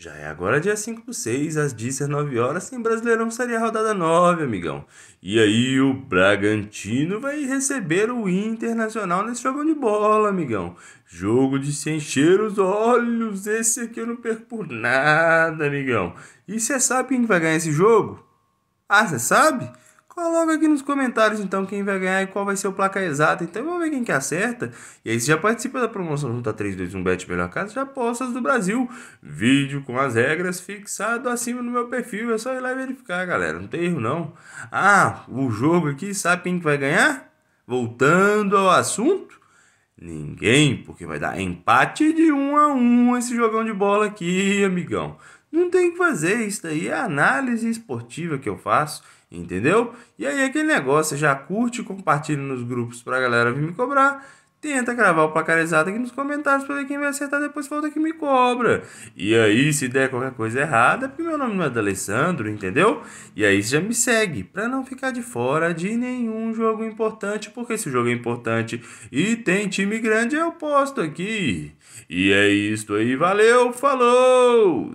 Já é agora dia 5 do 6, às 19 horas, sem Brasileirão seria A rodada 9, amigão. E aí o Bragantino vai receber o Internacional nesse jogo de bola, amigão. Jogo de se encher os olhos, esse aqui eu não perco por nada, amigão. E você sabe quem vai ganhar esse jogo? Ah, você sabe? Coloca aqui nos comentários então quem vai ganhar e qual vai ser o placar exato. Então vamos ver quem que acerta. E aí você já participa da promoção Junta 321 Bet Melhor Casa de Apostas do Brasil. Vídeo com as regras fixado acima no meu perfil. É só ir lá e verificar, galera. Não tem erro não. Ah, o jogo aqui, sabe quem que vai ganhar? Voltando ao assunto. Ninguém, porque vai dar empate de um a um esse jogão de bola aqui, amigão. Não tem que fazer, isso daí é análise esportiva que eu faço, entendeu? E aí aquele negócio, já curte, compartilha nos grupos pra galera vir me cobrar. Tenta gravar o placarizado aqui nos comentários pra ver quem vai acertar, depois volta que me cobra. E aí, se der qualquer coisa errada, é porque meu nome não é D Alessandro, entendeu? E aí você já me segue, pra não ficar de fora de nenhum jogo importante, porque se o jogo é importante e tem time grande, eu posto aqui. E é isso aí, valeu, falou!